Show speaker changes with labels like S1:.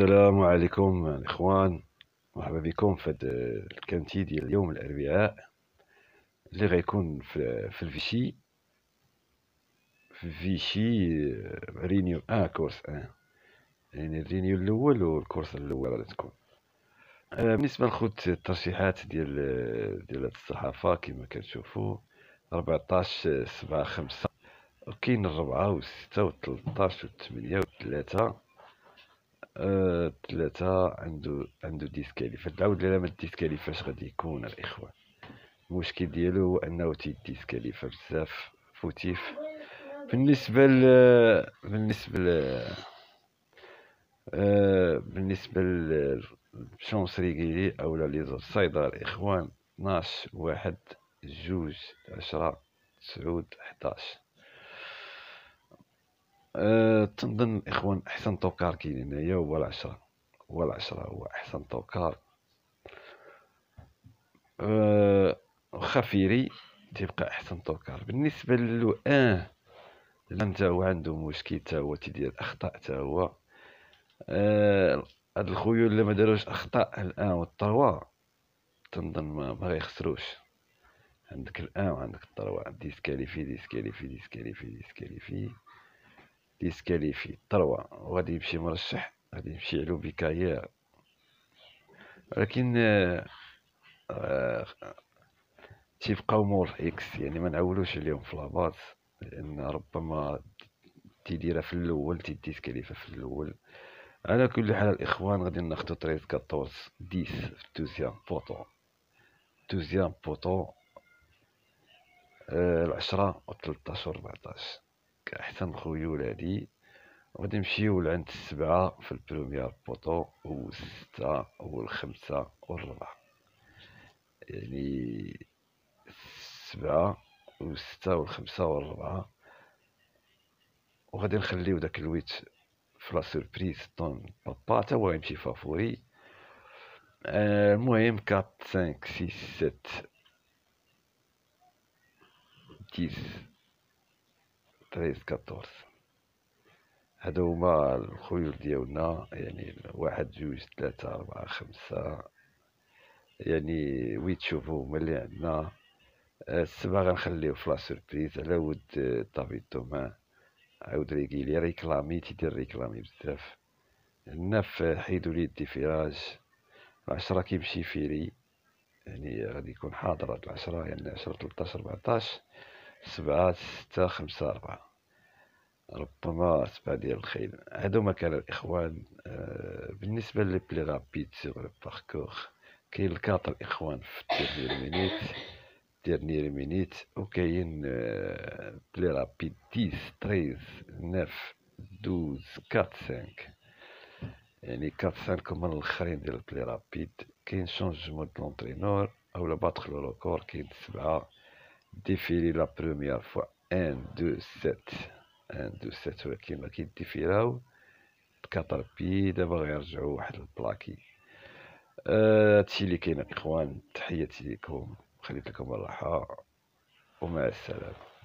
S1: السلام عليكم الاخوان مرحبا بكم في هذا الكانتي ديال اليوم الاربعاء اللي غيكون في, في الفيشي في فيشي رينيو ان آه كورس ان آه،, آه. يعني الرينيو الاول والكورس الاول غادي تكون آه بالنسبه لخوت الترشيحات ديال آه، ديال الصحافه كما كتشوفوا 14 7 5 كاين الربعة و 6 و 13 و 8 و 3 ثلاثة عنده عنده ديسكالي فتعاود فالعود لا ما فاش غادي يكون الإخوان المشكل ديالو هو أنه تي ديسكالي فبزاف فوتيف بالنسبة ل بالنسبة ل آه، بالنسبة بالنسبة لشونس ريغيلي أو لا لي صيدا الإخوان 12 واحد جوج عشرة تسعود 11 أه، تنظن الاخوان احسن طوكار كاين هنايا هو العشرة هو العشرة هو احسن طوكار أه خفيري تيبقى احسن طوكار بالنسبه ان لان تا هو عنده مشكل تا هو تيدير اخطاء تا هو أه، هاد الخيول اللي ما داروش اخطاء الان والطروا تنظن ما يخسروش عندك الان وعندك الطروا ديسكاليفي ديسكاليفي ديسكاليفي ديسكاليفي, ديسكاليفي. ديسكاليفي طروة وغادي يمشي مرشح غادي يمشي علو بكاير ولكن آه تيبقاو مور اكس يعني ما نعولوش عليهم في لاباز لان ربما تيديرها في الاول تيديسكاليفا في الاول على كل حال الاخوان غادي ناخذ طريق 14 10 في الدوزيام بوطو دوزيام بوطو العشرة و 13 و 14 احسن خويا ولادي غادي نمشيو لعند السبعة في البروميير بوطو والستة والخمسة والربعة يعني السبعة والستة والخمسة والربعة وغادي نخليو داك الويت في لا سوربريز طون بابا تا هو يمشي فافوري آه، المهم كات سانك سيس 7 10 13 14 هادو هما الخيول ديالنا يعني واحد جوج ثلاثة أربعة خمسة يعني وي تشوفو هما اللي عندنا آه، السبعة غنخليو فلا سوربريز على ود آه، طبيب دومان عاود ريكيلي ريكلامي تيدير ريكلامي بزاف هنا في حيدو لي الديفيراج العشرة كيمشي فيري يعني غادي يكون حاضر هاد العشرة يعني عشرة تلتاش ربعتاش سبعة ستة خمسة أربعة ربما سبعة ديال الخيل هادو كان الإخوان آه، بالنسبة لي بلي رابيد سيغ لو باركور كاين الكاطر الاخوان في الديرنيير مينيت ديرنيير مينيت وكاين آه، بلي رابيد ديس تريز نف دوز كات سانك يعني كات سانك هما الآخرين ديال بلي رابيد كاين شونجمون د لونترينور أولا باتخ لو ريكور كاين سبعة ديفيلي لا بروميار فوا ان دو سيت عندو آه، ساتور كيما كيديفيراو تكاطر بي دابا غيرجعو واحد البلاكي آه، هادشي آه اللي كاين اخوان تحياتي ليكم خليت لكم الراحه ومع السلامه